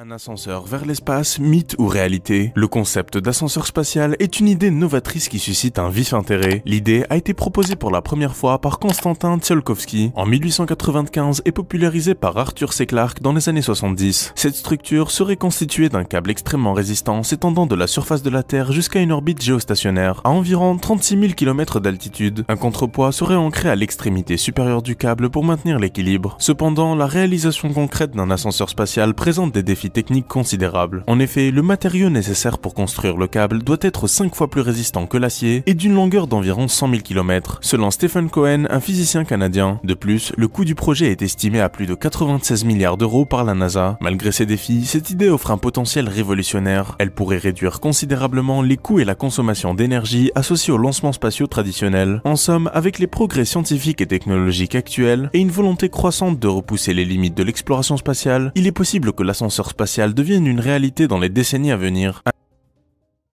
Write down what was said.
Un ascenseur vers l'espace, mythe ou réalité Le concept d'ascenseur spatial est une idée novatrice qui suscite un vif intérêt. L'idée a été proposée pour la première fois par Konstantin Tsiolkovsky en 1895 et popularisée par Arthur C. Clarke dans les années 70. Cette structure serait constituée d'un câble extrêmement résistant s'étendant de la surface de la Terre jusqu'à une orbite géostationnaire à environ 36 000 km d'altitude. Un contrepoids serait ancré à l'extrémité supérieure du câble pour maintenir l'équilibre. Cependant, la réalisation concrète d'un ascenseur spatial présente des défis techniques technique considérable. En effet, le matériau nécessaire pour construire le câble doit être 5 fois plus résistant que l'acier et d'une longueur d'environ 100 000 km, selon Stephen Cohen, un physicien canadien. De plus, le coût du projet est estimé à plus de 96 milliards d'euros par la NASA. Malgré ces défis, cette idée offre un potentiel révolutionnaire. Elle pourrait réduire considérablement les coûts et la consommation d'énergie associés aux lancements spatiaux traditionnels. En somme, avec les progrès scientifiques et technologiques actuels et une volonté croissante de repousser les limites de l'exploration spatiale, il est possible que l'ascenseur spatiale deviennent une réalité dans les décennies à venir.